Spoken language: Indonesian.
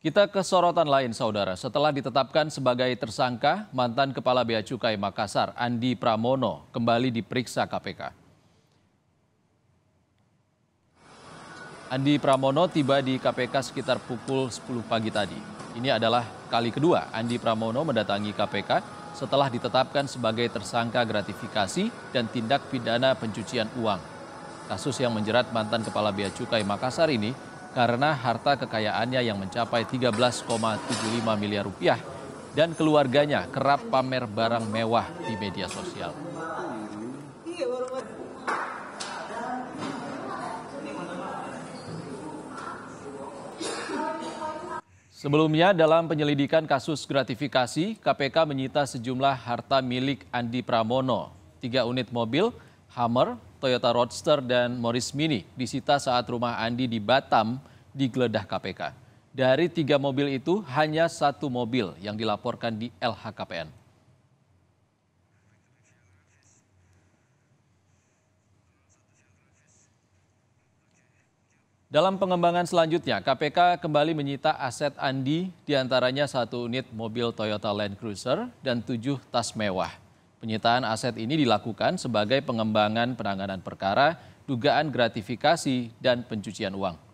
Kita ke sorotan lain, saudara. Setelah ditetapkan sebagai tersangka, mantan Kepala Bea Cukai Makassar, Andi Pramono, kembali diperiksa KPK. Andi Pramono tiba di KPK sekitar pukul 10 pagi tadi. Ini adalah kali kedua Andi Pramono mendatangi KPK setelah ditetapkan sebagai tersangka gratifikasi dan tindak pidana pencucian uang. Kasus yang menjerat mantan Kepala Bea Cukai Makassar ini karena harta kekayaannya yang mencapai 13,75 miliar rupiah dan keluarganya kerap pamer barang mewah di media sosial. Sebelumnya dalam penyelidikan kasus gratifikasi, KPK menyita sejumlah harta milik Andi Pramono. Tiga unit mobil, Hammer, Toyota Roadster, dan Morris Mini disita saat rumah Andi di Batam digeledah KPK. Dari tiga mobil itu, hanya satu mobil yang dilaporkan di LHKPN. Dalam pengembangan selanjutnya, KPK kembali menyita aset Andi, diantaranya satu unit mobil Toyota Land Cruiser dan tujuh tas mewah. Penyitaan aset ini dilakukan sebagai pengembangan penanganan perkara, dugaan gratifikasi, dan pencucian uang.